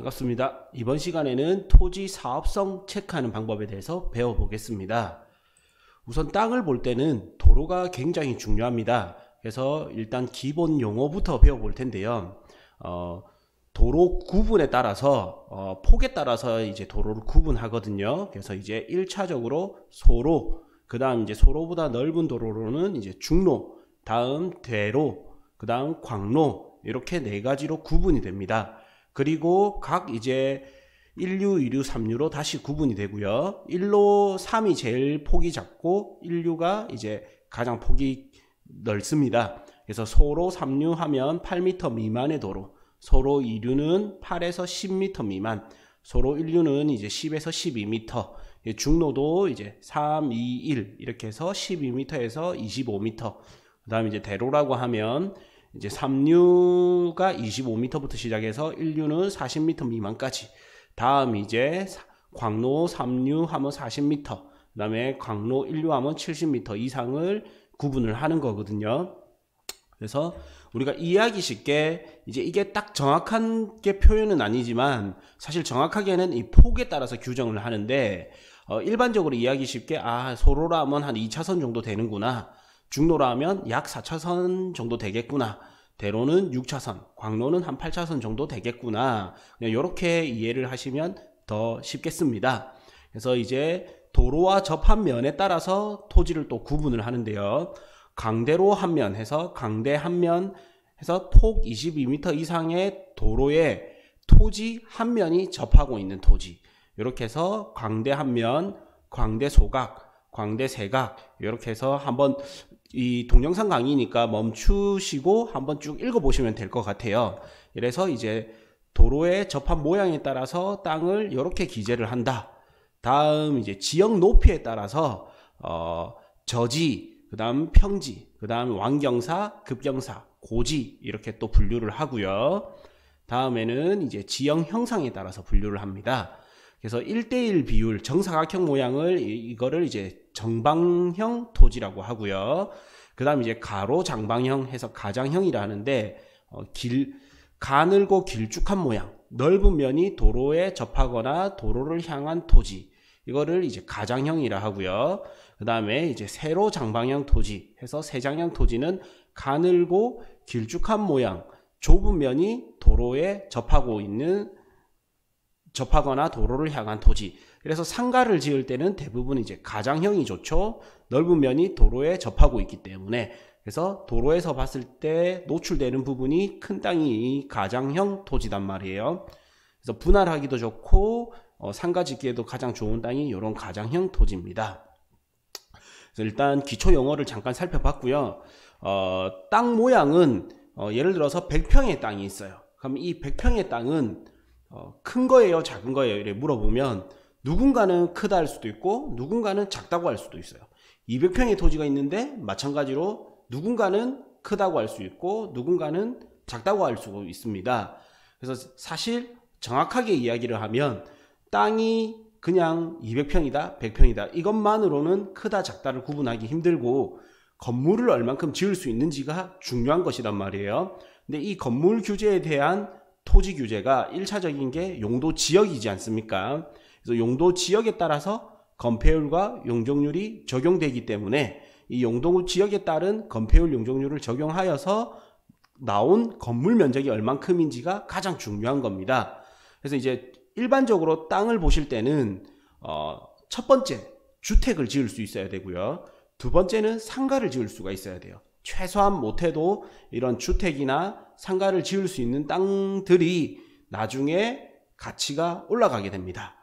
반갑습니다. 이번 시간에는 토지 사업성 체크하는 방법에 대해서 배워보겠습니다. 우선 땅을 볼 때는 도로가 굉장히 중요합니다. 그래서 일단 기본 용어부터 배워볼 텐데요. 어, 도로 구분에 따라서 어, 폭에 따라서 이제 도로를 구분하거든요. 그래서 이제 1차적으로 소로, 그 다음 이제 소로보다 넓은 도로로는 이제 중로, 다음 대로, 그 다음 광로 이렇게 네 가지로 구분이 됩니다. 그리고 각 이제 1류, 2류, 3류로 다시 구분이 되고요. 1로 3이 제일 폭이 작고 1류가 이제 가장 폭이 넓습니다. 그래서 소로 3류 하면 8m 미만의 도로, 소로 2류는 8에서 10m 미만, 소로 1류는 이제 10에서 12m, 예, 중로도 이제 3, 2, 1 이렇게 해서 12m에서 25m. 그다음에 이제 대로라고 하면 이제 3류가 25m부터 시작해서 1류는 40m 미만까지. 다음 이제 광로 3류 하면 40m, 그다음에 광로 1류 하면 70m 이상을 구분을 하는 거거든요. 그래서 우리가 이해하기 쉽게 이제 이게 딱 정확한 게 표현은 아니지만 사실 정확하게는 이 폭에 따라서 규정을 하는데 어 일반적으로 이해하기 쉽게 아 소로라면 한 2차선 정도 되는구나 중로라 면약 4차선 정도 되겠구나. 대로는 6차선, 광로는 한 8차선 정도 되겠구나. 그냥 이렇게 이해를 하시면 더 쉽겠습니다. 그래서 이제 도로와 접한 면에 따라서 토지를 또 구분을 하는데요. 강대로 한 면 해서 강대 한 면 해서 폭 22m 이상의 도로에 토지 한 면이 접하고 있는 토지. 이렇게 해서 광대 한 면, 광대 소각, 광대 세각 이렇게 해서 한번 이 동영상 강의니까 멈추시고 한번 쭉 읽어보시면 될 것 같아요. 그래서 이제 도로의 접합 모양에 따라서 땅을 이렇게 기재를 한다. 다음 이제 지역 높이에 따라서 어, 저지, 그다음 평지, 그다음 완경사, 급경사, 고지 이렇게 또 분류를 하고요. 다음에는 이제 지형 형상에 따라서 분류를 합니다. 그래서 1대1 비율, 정사각형 모양을 이거를 이제 정방형 토지라고 하고요. 그 다음 에 이제 가로 장방형 해서 가장형이라 하는데 어, 길 가늘고 길쭉한 모양 넓은 면이 도로에 접하거나 도로를 향한 토지 이거를 이제 가장형이라 하고요. 그 다음에 이제 세로 장방형 토지 해서 세장형 토지는 가늘고 길쭉한 모양 좁은 면이 도로에 접하고 있는 접하거나 도로를 향한 토지 그래서 상가를 지을 때는 대부분 이제 가장형이 좋죠. 넓은 면이 도로에 접하고 있기 때문에 그래서 도로에서 봤을 때 노출되는 부분이 큰 땅이 가장형 토지단 말이에요. 그래서 분할하기도 좋고 어, 상가 짓기에도 가장 좋은 땅이 이런 가장형 토지입니다. 그래서 일단 기초 용어를 잠깐 살펴봤고요. 어, 땅 모양은 어, 예를 들어서 100평의 땅이 있어요. 그럼 이 100평의 땅은 어, 큰 거예요, 작은 거예요? 이렇게 물어보면 누군가는 크다 할 수도 있고 누군가는 작다고 할 수도 있어요. 200평의 토지가 있는데 마찬가지로 누군가는 크다고 할 수 있고 누군가는 작다고 할 수 있습니다. 그래서 사실 정확하게 이야기를 하면 땅이 그냥 200평이다, 100평이다 이것만으로는 크다 작다를 구분하기 힘들고 건물을 얼만큼 지을 수 있는지가 중요한 것이란 말이에요. 근데 이 건물 규제에 대한 토지 규제가 1차적인 게 용도 지역이지 않습니까? 그래서 용도 지역에 따라서 건폐율과 용적률이 적용되기 때문에 이용도 지역에 따른 건폐율 용적률을 적용하여서 나온 건물 면적이 얼만큼인지가 가장 중요한 겁니다. 그래서 이제 일반적으로 땅을 보실 때는 어, 첫 번째 주택을 지을 수 있어야 되고요. 두 번째는 상가를 지을 수가 있어야 돼요. 최소한 못해도 이런 주택이나 상가를 지을 수 있는 땅들이 나중에 가치가 올라가게 됩니다.